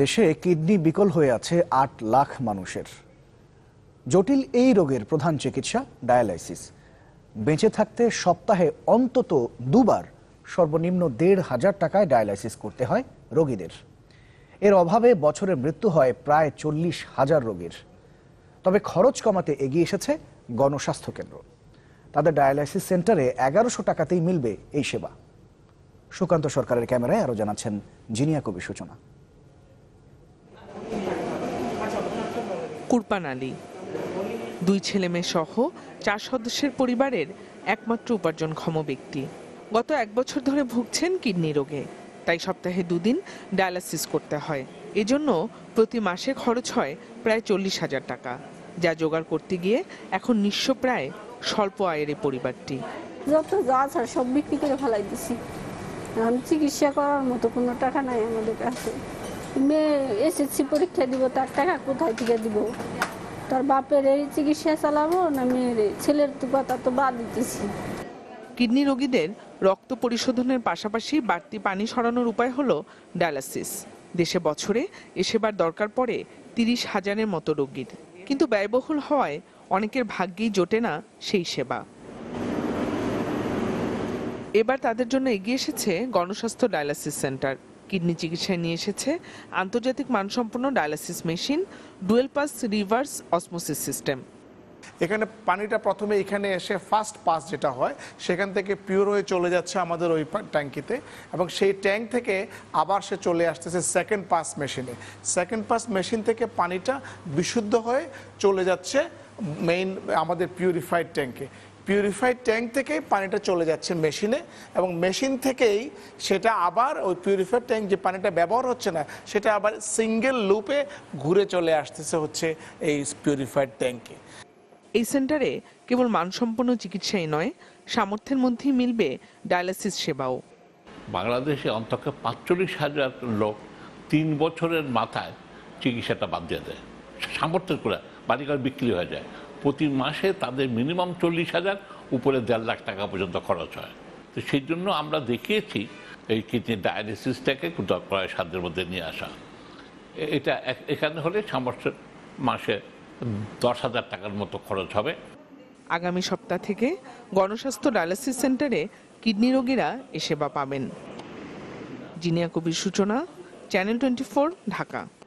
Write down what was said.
দেশে কিডনি বিকল হয়ে আছে আট লাখ মানুষের জটিল এই রোগের প্রধান চিকিৎসা ডায়ালাইসিস বেঁচে থাকতে সপ্তাহে অন্তত দুবার সর্বনিম্ন দেড় হাজার টাকায় ডায়ালাইসিস করতে হয় রোগীদের এর অভাবে বছরে মৃত্যু হয় প্রায় চল্লিশ হাজার রোগীর তবে খরচ কমাতে এগিয়ে এসেছে গণস্বাস্থ্য কেন্দ্র তাদের ডায়ালাইসিস সেন্টারে এগারোশো টাকাতেই মিলবে এই সেবা সুকান্ত সরকারের ক্যামেরায় আরও জানাচ্ছেন জিনিয়া কবি সূচনা কুরপান আলী দুই ছেলে মেয়ে সহ চার সদস্যের পরিবারের একমাত্র উপার্জনক্ষম ব্যক্তি গত এক বছর ধরে ভুগছেন কিডনি রোগে তাই সপ্তাহে দুদিন ডায়ালাসিস করতে হয় এজন্য প্রতি মাসে খরচ হয় প্রায় চল্লিশ হাজার টাকা যা জোগাড় করতে গিয়ে এখন নিঃস্ব প্রায় স্বল্প আয়ের এই পরিবারটি যত যা আর সব বিক্রি করে ফেলাই দিছি চিকিৎসা করার মতো কোনো টাকা নাই আমাদের কাছে মেয়ে এসএসসি পরীক্ষা দিব তার টাকা কোথায় থেকে দিব তার বাপের এই চিকিৎসা চালাবো না মেয়ের ছেলের তো কথা তো বাদ দিতেছি কিডনি রোগীদের রক্ত পরিশোধনের পাশাপাশি বাড়তি পানি সরানোর উপায় হলো ডায়ালাসিস দেশে বছরে এ সেবার দরকার পড়ে তিরিশ হাজারের মতো রোগীর কিন্তু ব্যয়বহুল হওয়ায় অনেকের ভাগ্যেই জোটে না সেই সেবা এবার তাদের জন্য এগিয়ে এসেছে গণস্বাস্থ্য ডায়ালাসিস সেন্টার কিডনি চিকিৎসায় নিয়ে এসেছে আন্তর্জাতিক মানসম্পন্ন dialysis machine dual pass reverse osmosis system এখানে পানিটা প্রথমে এখানে এসে ফার্স্ট পাস যেটা হয় সেখান থেকে পিওর হয়ে চলে যাচ্ছে আমাদের ওই ট্যাঙ্কিতে এবং সেই ট্যাঙ্ক থেকে আবার সে চলে আসতেছে সেকেন্ড পাস মেশিনে সেকেন্ড পাস মেশিন থেকে পানিটা বিশুদ্ধ হয়ে চলে যাচ্ছে মেইন আমাদের পিউরিফাইড ট্যাঙ্কে পিউরিফাইড ট্যাঙ্ক থেকেই পানিটা চলে যাচ্ছে মেশিনে এবং মেশিন থেকেই সেটা আবার ওই পিউরিফাইড ট্যাঙ্ক যে পানিটা ব্যবহার হচ্ছে না সেটা আবার সিঙ্গেল লুপে ঘুরে চলে আসতেছে হচ্ছে এই পিউরিফাইড ট্যাঙ্কে এই সেন্টারে কেবল মানসম্পন্ন চিকিৎসাই নয় সামর্থ্যের মধ্যেই মিলবে ডায়ালিসিস সেবাও বাংলাদেশে অন্তত পাঁচচল্লিশ হাজার লোক তিন বছরের মাথায় চিকিৎসাটা বাদ দিয়ে দেয় সামর্থ্যের করে বাড়ি বিক্রি হয়ে যায় প্রতি মাসে তাদের মিনিমাম চল্লিশ হাজার উপরে দেড় লাখ টাকা পর্যন্ত খরচ হয় তো সেই জন্য আমরা দেখিয়েছি এই কিডনি ডায়ালিসিসটাকে ক্রয় সাধ্যের মধ্যে নিয়ে আসা এটা এখানে হলে সামর্থ্য মাসে দশ হাজার টাকার মতো খরচ হবে আগামী সপ্তাহ থেকে গণস্বাস্থ্য ডায়ালিসিস সেন্টারে কিডনি রোগীরা এ সেবা পাবেন জিনিয়া কবির সূচনা চ্যানেল টোয়েন্টি ঢাকা